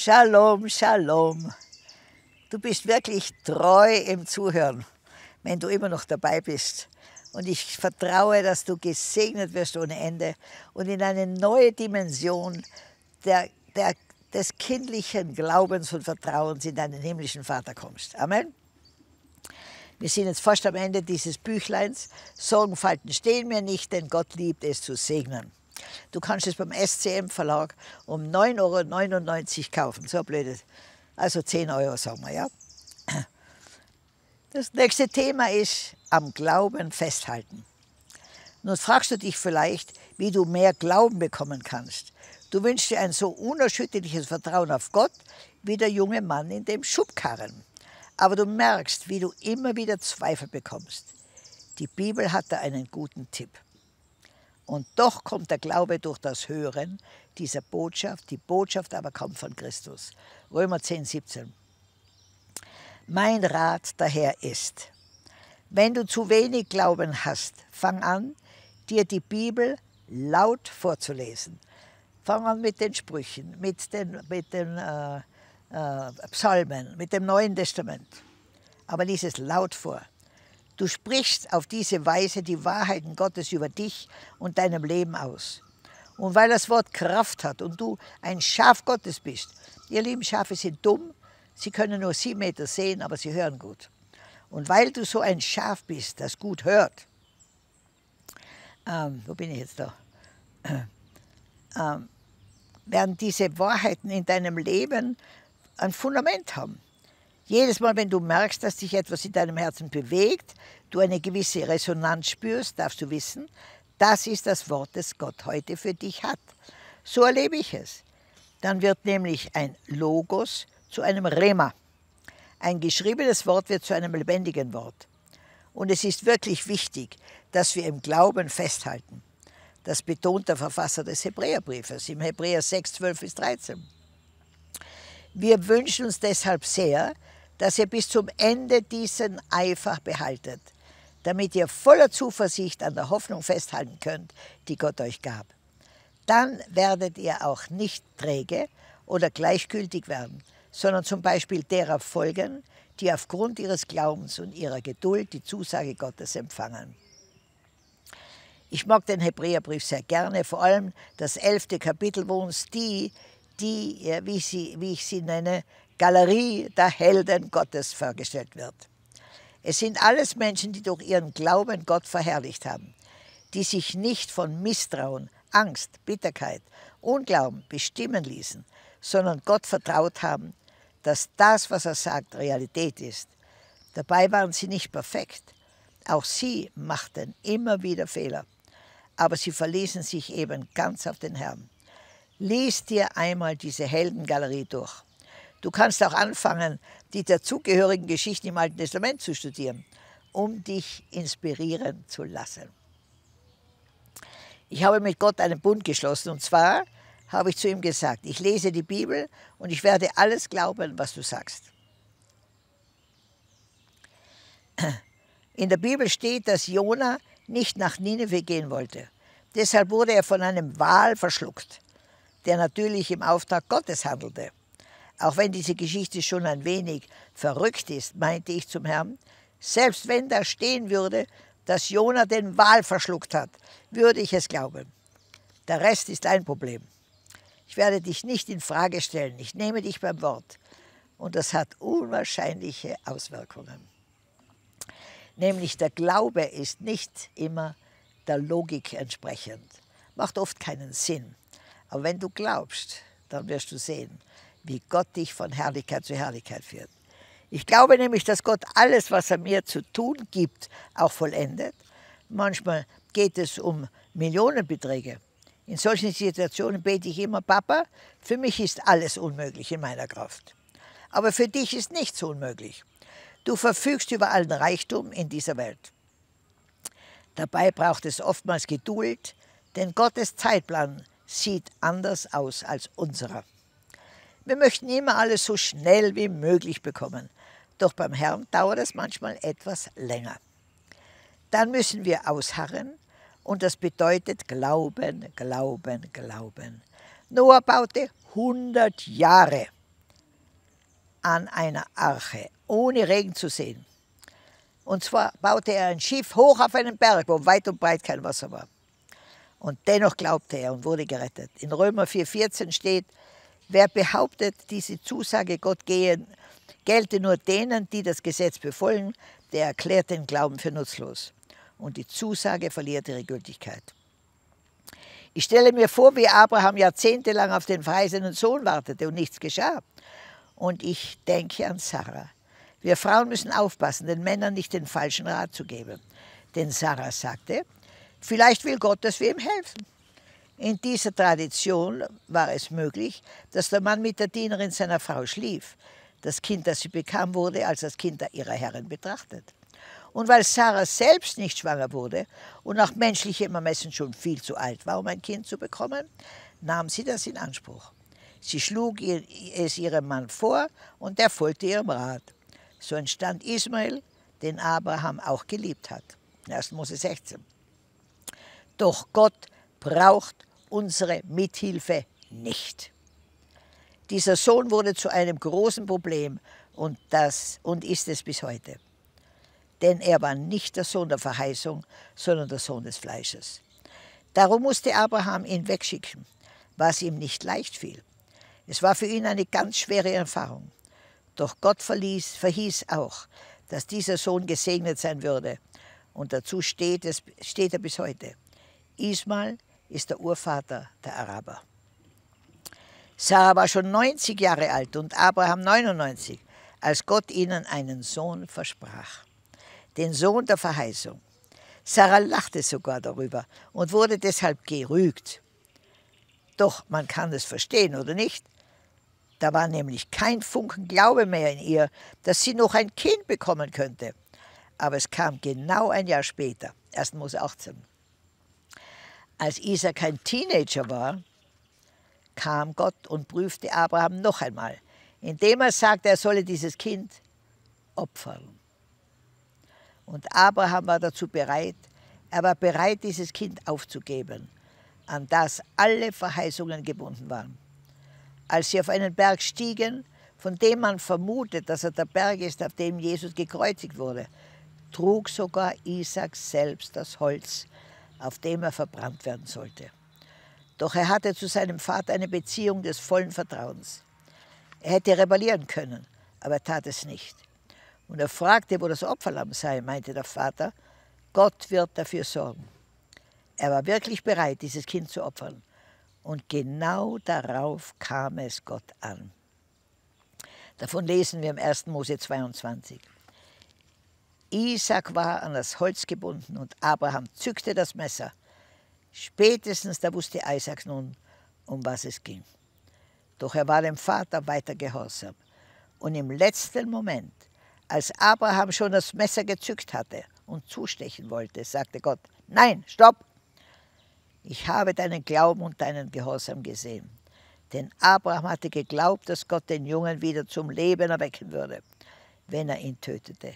Shalom, Shalom. Du bist wirklich treu im Zuhören, wenn du immer noch dabei bist. Und ich vertraue, dass du gesegnet wirst ohne Ende und in eine neue Dimension der, der, des kindlichen Glaubens und Vertrauens in deinen himmlischen Vater kommst. Amen. Wir sind jetzt fast am Ende dieses Büchleins. Sorgenfalten stehen mir nicht, denn Gott liebt es zu segnen. Du kannst es beim SCM Verlag um 9,99 Euro kaufen. So blöd. Also 10 Euro sagen wir, ja. Das nächste Thema ist am Glauben festhalten. Nun fragst du dich vielleicht, wie du mehr Glauben bekommen kannst. Du wünschst dir ein so unerschütterliches Vertrauen auf Gott wie der junge Mann in dem Schubkarren. Aber du merkst, wie du immer wieder Zweifel bekommst. Die Bibel hat da einen guten Tipp. Und doch kommt der Glaube durch das Hören dieser Botschaft. Die Botschaft aber kommt von Christus. Römer 10, 17. Mein Rat daher ist, wenn du zu wenig Glauben hast, fang an, dir die Bibel laut vorzulesen. Fang an mit den Sprüchen, mit den, mit den äh, äh, Psalmen, mit dem Neuen Testament. Aber lies es laut vor. Du sprichst auf diese Weise die Wahrheiten Gottes über dich und deinem Leben aus. Und weil das Wort Kraft hat und du ein Schaf Gottes bist, ihr lieben Schafe sind dumm, sie können nur sieben Meter sehen, aber sie hören gut. Und weil du so ein Schaf bist, das gut hört, ähm, wo bin ich jetzt da? Ähm, werden diese Wahrheiten in deinem Leben ein Fundament haben. Jedes Mal, wenn du merkst, dass dich etwas in deinem Herzen bewegt, du eine gewisse Resonanz spürst, darfst du wissen, das ist das Wort, das Gott heute für dich hat. So erlebe ich es. Dann wird nämlich ein Logos zu einem Rema. Ein geschriebenes Wort wird zu einem lebendigen Wort. Und es ist wirklich wichtig, dass wir im Glauben festhalten. Das betont der Verfasser des Hebräerbriefes im Hebräer 6, 12 bis 13. Wir wünschen uns deshalb sehr, dass ihr bis zum Ende diesen Eifer behaltet, damit ihr voller Zuversicht an der Hoffnung festhalten könnt, die Gott euch gab. Dann werdet ihr auch nicht träge oder gleichgültig werden, sondern zum Beispiel derer folgen, die aufgrund ihres Glaubens und ihrer Geduld die Zusage Gottes empfangen. Ich mag den Hebräerbrief sehr gerne, vor allem das elfte Kapitel, wo uns die, die wie, sie, wie ich sie nenne, Galerie der Helden Gottes vorgestellt wird. Es sind alles Menschen, die durch ihren Glauben Gott verherrlicht haben, die sich nicht von Misstrauen, Angst, Bitterkeit, Unglauben bestimmen ließen, sondern Gott vertraut haben, dass das, was er sagt, Realität ist. Dabei waren sie nicht perfekt. Auch sie machten immer wieder Fehler. Aber sie verließen sich eben ganz auf den Herrn. Lies dir einmal diese Heldengalerie durch. Du kannst auch anfangen, die dazugehörigen Geschichten im Alten Testament zu studieren, um dich inspirieren zu lassen. Ich habe mit Gott einen Bund geschlossen und zwar habe ich zu ihm gesagt, ich lese die Bibel und ich werde alles glauben, was du sagst. In der Bibel steht, dass Jona nicht nach Nineveh gehen wollte. Deshalb wurde er von einem Wal verschluckt, der natürlich im Auftrag Gottes handelte. Auch wenn diese Geschichte schon ein wenig verrückt ist, meinte ich zum Herrn, selbst wenn da stehen würde, dass Jona den Wal verschluckt hat, würde ich es glauben. Der Rest ist ein Problem. Ich werde dich nicht in Frage stellen. Ich nehme dich beim Wort. Und das hat unwahrscheinliche Auswirkungen. Nämlich der Glaube ist nicht immer der Logik entsprechend. Macht oft keinen Sinn. Aber wenn du glaubst, dann wirst du sehen, wie Gott dich von Herrlichkeit zu Herrlichkeit führt. Ich glaube nämlich, dass Gott alles, was er mir zu tun gibt, auch vollendet. Manchmal geht es um Millionenbeträge. In solchen Situationen bete ich immer, Papa, für mich ist alles unmöglich in meiner Kraft. Aber für dich ist nichts unmöglich. Du verfügst über allen Reichtum in dieser Welt. Dabei braucht es oftmals Geduld, denn Gottes Zeitplan sieht anders aus als unserer. Wir möchten immer alles so schnell wie möglich bekommen. Doch beim Herrn dauert es manchmal etwas länger. Dann müssen wir ausharren und das bedeutet Glauben, Glauben, Glauben. Noah baute 100 Jahre an einer Arche, ohne Regen zu sehen. Und zwar baute er ein Schiff hoch auf einen Berg, wo weit und breit kein Wasser war. Und dennoch glaubte er und wurde gerettet. In Römer 4,14 steht, Wer behauptet, diese Zusage Gott gehe, gelte nur denen, die das Gesetz befolgen, der erklärt den Glauben für nutzlos. Und die Zusage verliert ihre Gültigkeit. Ich stelle mir vor, wie Abraham jahrzehntelang auf den verheißenen Sohn wartete und nichts geschah. Und ich denke an Sarah. Wir Frauen müssen aufpassen, den Männern nicht den falschen Rat zu geben. Denn Sarah sagte, vielleicht will Gott, dass wir ihm helfen. In dieser Tradition war es möglich, dass der Mann mit der Dienerin seiner Frau schlief. Das Kind, das sie bekam, wurde als das Kind ihrer Herren betrachtet. Und weil Sarah selbst nicht schwanger wurde und nach menschlichem Ermessen schon viel zu alt war, um ein Kind zu bekommen, nahm sie das in Anspruch. Sie schlug es ihrem Mann vor und er folgte ihrem Rat. So entstand Ismael, den Abraham auch geliebt hat. 1. Mose 16. Doch Gott braucht unsere Mithilfe nicht. Dieser Sohn wurde zu einem großen Problem und, das, und ist es bis heute. Denn er war nicht der Sohn der Verheißung, sondern der Sohn des Fleisches. Darum musste Abraham ihn wegschicken, was ihm nicht leicht fiel. Es war für ihn eine ganz schwere Erfahrung. Doch Gott verließ, verhieß auch, dass dieser Sohn gesegnet sein würde. Und dazu steht, es, steht er bis heute. Ismael ist der Urvater der Araber. Sarah war schon 90 Jahre alt und Abraham 99, als Gott ihnen einen Sohn versprach, den Sohn der Verheißung. Sarah lachte sogar darüber und wurde deshalb gerügt. Doch man kann es verstehen, oder nicht? Da war nämlich kein Funken Glaube mehr in ihr, dass sie noch ein Kind bekommen könnte. Aber es kam genau ein Jahr später, erst Mose 18. Als Isaac ein Teenager war, kam Gott und prüfte Abraham noch einmal, indem er sagte, er solle dieses Kind opfern. Und Abraham war dazu bereit, er war bereit, dieses Kind aufzugeben, an das alle Verheißungen gebunden waren. Als sie auf einen Berg stiegen, von dem man vermutet, dass er der Berg ist, auf dem Jesus gekreuzigt wurde, trug sogar Isaac selbst das Holz auf dem er verbrannt werden sollte. Doch er hatte zu seinem Vater eine Beziehung des vollen Vertrauens. Er hätte rebellieren können, aber er tat es nicht. Und er fragte, wo das Opferlamm sei, meinte der Vater, Gott wird dafür sorgen. Er war wirklich bereit, dieses Kind zu opfern. Und genau darauf kam es Gott an. Davon lesen wir im 1. Mose 22. Isaac war an das Holz gebunden und Abraham zückte das Messer. Spätestens da wusste Isaac nun, um was es ging. Doch er war dem Vater weiter gehorsam. Und im letzten Moment, als Abraham schon das Messer gezückt hatte und zustechen wollte, sagte Gott, nein, stopp! Ich habe deinen Glauben und deinen Gehorsam gesehen. Denn Abraham hatte geglaubt, dass Gott den Jungen wieder zum Leben erwecken würde, wenn er ihn tötete.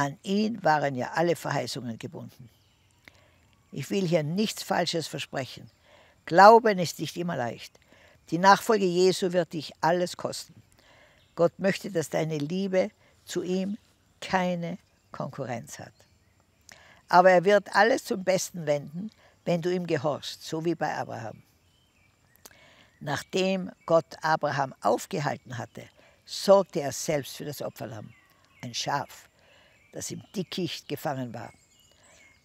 An ihn waren ja alle Verheißungen gebunden. Ich will hier nichts Falsches versprechen. Glauben ist nicht immer leicht. Die Nachfolge Jesu wird dich alles kosten. Gott möchte, dass deine Liebe zu ihm keine Konkurrenz hat. Aber er wird alles zum Besten wenden, wenn du ihm gehorchst, so wie bei Abraham. Nachdem Gott Abraham aufgehalten hatte, sorgte er selbst für das Opferlamm, ein Schaf das im Dickicht gefangen war.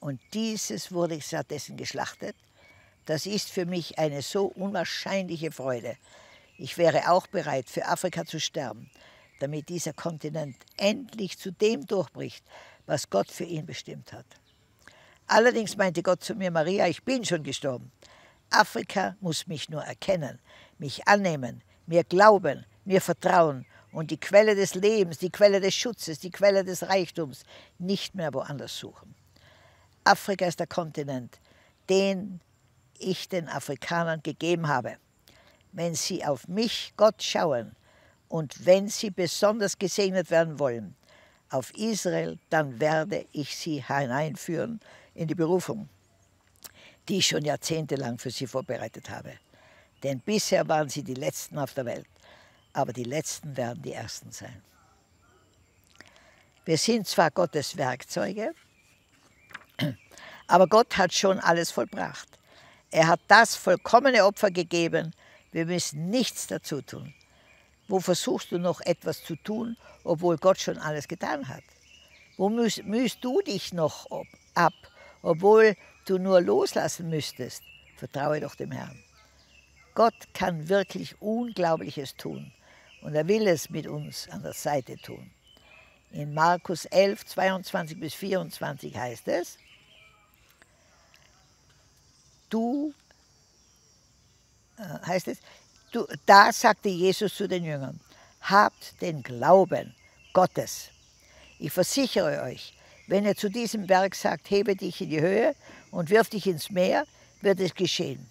Und dieses wurde stattdessen geschlachtet. Das ist für mich eine so unwahrscheinliche Freude. Ich wäre auch bereit, für Afrika zu sterben, damit dieser Kontinent endlich zu dem durchbricht, was Gott für ihn bestimmt hat. Allerdings meinte Gott zu mir, Maria, ich bin schon gestorben. Afrika muss mich nur erkennen, mich annehmen, mir glauben, mir vertrauen und die Quelle des Lebens, die Quelle des Schutzes, die Quelle des Reichtums nicht mehr woanders suchen. Afrika ist der Kontinent, den ich den Afrikanern gegeben habe. Wenn sie auf mich, Gott, schauen und wenn sie besonders gesegnet werden wollen, auf Israel, dann werde ich sie hineinführen in die Berufung, die ich schon jahrzehntelang für sie vorbereitet habe. Denn bisher waren sie die Letzten auf der Welt aber die Letzten werden die Ersten sein. Wir sind zwar Gottes Werkzeuge, aber Gott hat schon alles vollbracht. Er hat das vollkommene Opfer gegeben. Wir müssen nichts dazu tun. Wo versuchst du noch etwas zu tun, obwohl Gott schon alles getan hat? Wo mühst, mühst du dich noch ob, ab, obwohl du nur loslassen müsstest? Vertraue doch dem Herrn. Gott kann wirklich Unglaubliches tun. Und er will es mit uns an der Seite tun. In Markus 11, 22 bis 24 heißt es, du, äh, heißt es, du, da sagte Jesus zu den Jüngern, habt den Glauben Gottes. Ich versichere euch, wenn ihr zu diesem Berg sagt, hebe dich in die Höhe und wirf dich ins Meer, wird es geschehen.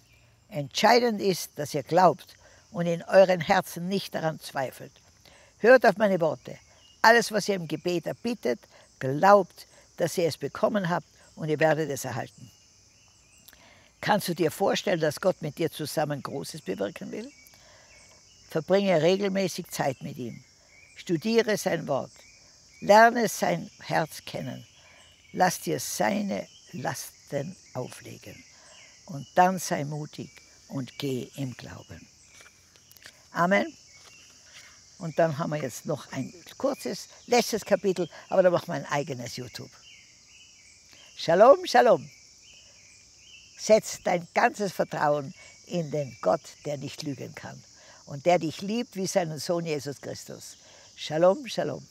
Entscheidend ist, dass ihr glaubt, und in euren Herzen nicht daran zweifelt. Hört auf meine Worte. Alles, was ihr im Gebet erbittet, glaubt, dass ihr es bekommen habt und ihr werdet es erhalten. Kannst du dir vorstellen, dass Gott mit dir zusammen Großes bewirken will? Verbringe regelmäßig Zeit mit ihm. Studiere sein Wort. Lerne sein Herz kennen. Lass dir seine Lasten auflegen. Und dann sei mutig und geh im Glauben. Amen. Und dann haben wir jetzt noch ein kurzes, letztes Kapitel, aber da machen wir ein eigenes YouTube. Shalom, Shalom. Setz dein ganzes Vertrauen in den Gott, der nicht lügen kann und der dich liebt wie seinen Sohn Jesus Christus. Shalom, Shalom.